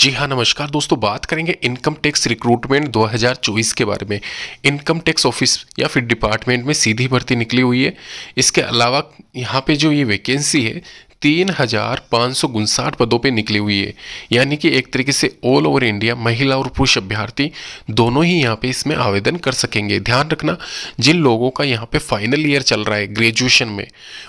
जी हाँ नमस्कार दोस्तों बात करेंगे इनकम टैक्स रिक्रूटमेंट 2024 के बारे में इनकम टैक्स ऑफिस या फिर डिपार्टमेंट में सीधी भर्ती निकली हुई है इसके अलावा यहाँ पे जो ये वैकेंसी है तीन हजार पाँच सौ उनसाठ पदों पे निकले हुई है यानी कि एक तरीके से ऑल ओवर इंडिया महिला और पुरुष अभ्यर्थी दोनों ही यहाँ पे इसमें आवेदन कर सकेंगे ध्यान रखना जिन लोगों का यहाँ पे फाइनल ईयर चल रहा है ग्रेजुएशन में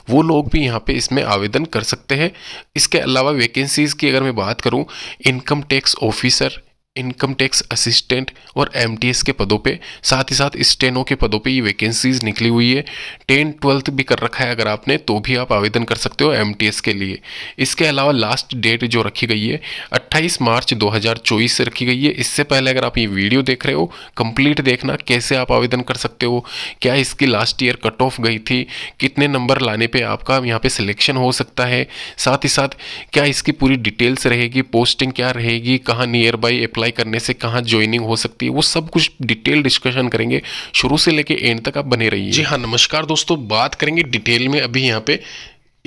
वो लोग भी यहाँ पे इसमें आवेदन कर सकते हैं इसके अलावा वैकेंसीज़ की अगर मैं बात करूँ income tax officer income tax assistant और एम के पदों पे साथ ही साथ स्टेनो के पदों पे ये वैकेंसीज निकली हुई है टेन ट्वेल्थ भी कर रखा है अगर आपने तो भी आप आवेदन कर सकते हो एम के लिए इसके अलावा लास्ट डेट जो रखी गई है 28 मार्च 2024 से रखी गई है इससे पहले अगर आप ये वीडियो देख रहे हो कंप्लीट देखना कैसे आप आवेदन कर सकते हो क्या इसकी लास्ट ईयर कट ऑफ गई थी कितने नंबर लाने पर आपका यहाँ पर सिलेक्शन हो सकता है साथ ही साथ क्या इसकी पूरी डिटेल्स रहेगी पोस्टिंग क्या रहेगी कहाँ नियर बाई अप्लाई अप्लाई करने से कहाँ ज्वाइनिंग हो सकती है वो सब कुछ डिटेल डिस्कशन करेंगे शुरू से लेके एंड तक आप बने रहिए जी हाँ नमस्कार दोस्तों बात करेंगे डिटेल में अभी यहाँ पे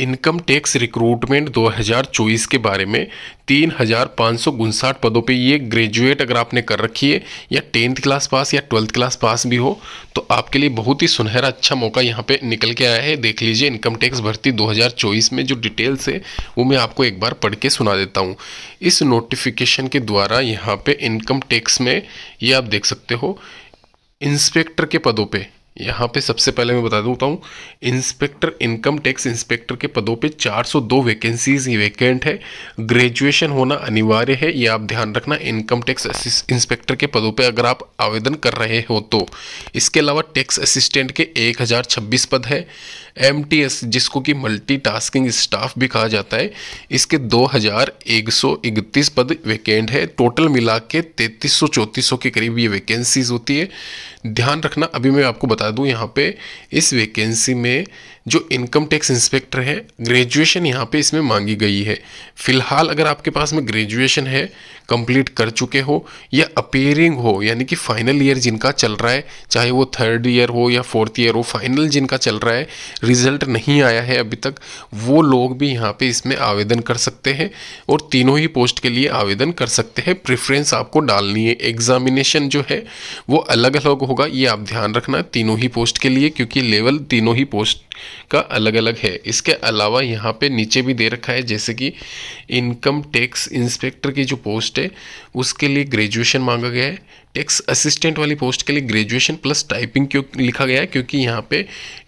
इनकम टैक्स रिक्रूटमेंट 2024 के बारे में तीन हज़ार पाँच सौ उनसाठ पदों पे ये ग्रेजुएट अगर आपने कर रखी है या टेंथ क्लास पास या ट्वेल्थ क्लास पास भी हो तो आपके लिए बहुत ही सुनहरा अच्छा मौका यहाँ पे निकल के आया है देख लीजिए इनकम टैक्स भर्ती 2024 में जो डिटेल्स है वो मैं आपको एक बार पढ़ के सुना देता हूँ इस नोटिफिकेशन के द्वारा यहाँ पर इनकम टैक्स में ये आप देख सकते हो इंस्पेक्टर के पदों पर यहाँ पे सबसे पहले मैं बता देता हूँ इंस्पेक्टर इनकम टैक्स इंस्पेक्टर के पदों पे 402 वैकेंसीज ही वैकेंट है ग्रेजुएशन होना अनिवार्य है ये आप ध्यान रखना इनकम टैक्स इंस्पेक्टर के पदों पे अगर आप आवेदन कर रहे हो तो इसके अलावा टैक्स असिस्टेंट के 1026 पद है एम जिसको कि मल्टी स्टाफ भी कहा जाता है इसके दो पद वैकेंट है टोटल मिला के तैंतीस सौ के करीब ये वैकेंसीज होती है ध्यान रखना अभी मैं आपको बता बता दूं यहाँ पे इस वैकेंसी में जो इनकम टैक्स इंस्पेक्टर है ग्रेजुएशन यहाँ पे इसमें मांगी गई है फिलहाल अगर आपके पास में ग्रेजुएशन है कंप्लीट कर चुके हो या अपेयरिंग हो यानी कि फाइनल ईयर जिनका चल रहा है चाहे वो थर्ड ईयर हो या फोर्थ ईयर हो फाइनल जिनका चल रहा है रिजल्ट नहीं आया है अभी तक वो लोग भी यहाँ पे इसमें आवेदन कर सकते हैं और तीनों ही पोस्ट के लिए आवेदन कर सकते हैं प्रेफरेंस आपको डालनी है एग्जामिनेशन जो है वो अलग अलग होगा ये आप ध्यान रखना तीनों ही पोस्ट के लिए क्योंकि लेवल तीनों ही पोस्ट का अलग अलग है इसके अलावा यहाँ पे नीचे भी दे रखा है जैसे कि इनकम टैक्स इंस्पेक्टर की जो पोस्ट पोस्ट है उसके लिए ग्रेजुएशन मांगा गया है टैक्स असिस्टेंट वाली पोस्ट के लिए ग्रेजुएशन प्लस टाइपिंग क्यों लिखा गया है क्योंकि यहाँ पे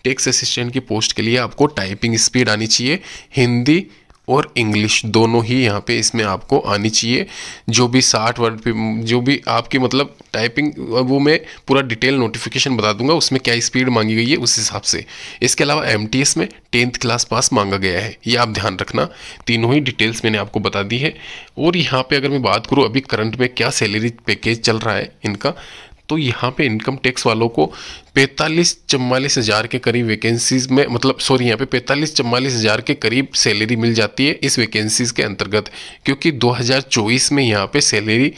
टैक्स असिस्टेंट की पोस्ट के लिए आपको टाइपिंग स्पीड आनी चाहिए हिंदी और इंग्लिश दोनों ही यहाँ पे इसमें आपको आनी चाहिए जो भी साठ वर्ड पे जो भी आपकी मतलब टाइपिंग वो मैं पूरा डिटेल नोटिफिकेशन बता दूंगा उसमें क्या स्पीड मांगी गई है उस हिसाब से इसके अलावा एम में टेंथ क्लास पास मांगा गया है ये आप ध्यान रखना तीनों ही डिटेल्स मैंने आपको बता दी है और यहाँ पर अगर मैं बात करूँ अभी करंट में क्या सैलरी पैकेज चल रहा है इनका तो यहाँ पे इनकम टैक्स वालों को पैंतालीस चवालीस हज़ार के करीब वैकेंसीज में मतलब सॉरी यहाँ पे पैंतालीस चवालीस हज़ार के करीब सैलरी मिल जाती है इस वैकेंसीज के अंतर्गत क्योंकि 2024 में यहाँ पे सैलरी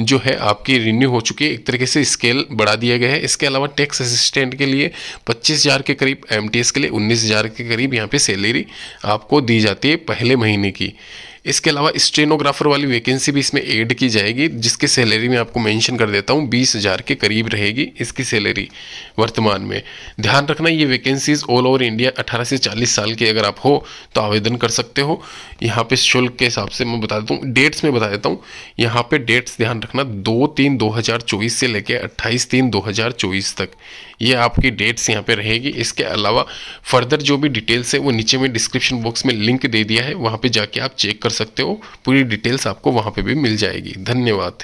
जो है आपकी रिन्यू हो चुकी है एक तरीके से स्केल बढ़ा दिया गया है इसके अलावा टैक्स असिस्टेंट के लिए पच्चीस हज़ार के करीब एम के लिए उन्नीस हज़ार के करीब यहाँ पर सैलरी आपको दी जाती है पहले महीने की इसके अलावा स्टेनोग्राफर वाली वैकेंसी भी इसमें ऐड की जाएगी जिसके सैलरी मैं आपको मेंशन कर देता हूँ बीस हज़ार के करीब रहेगी इसकी सैलरी वर्तमान में ध्यान रखना ये वैकेंसीज ऑल ओवर इंडिया अठारह से चालीस साल के अगर आप हो तो आवेदन कर सकते हो यहाँ पे शुल्क के हिसाब से मैं बता देता हूँ डेट्स में बता देता हूँ यहाँ पे डेट्स ध्यान रखना दो तीन दो हज़ार चौबीस से लेकर अट्ठाईस तीन दो हज़ार चौबीस तक ये आपकी डेट्स यहाँ पे रहेगी इसके अलावा फर्दर जो भी डिटेल्स है वो नीचे में डिस्क्रिप्शन बॉक्स में लिंक दे दिया है वहाँ पे जाके आप चेक कर सकते हो पूरी डिटेल्स आपको वहाँ पे भी मिल जाएगी धन्यवाद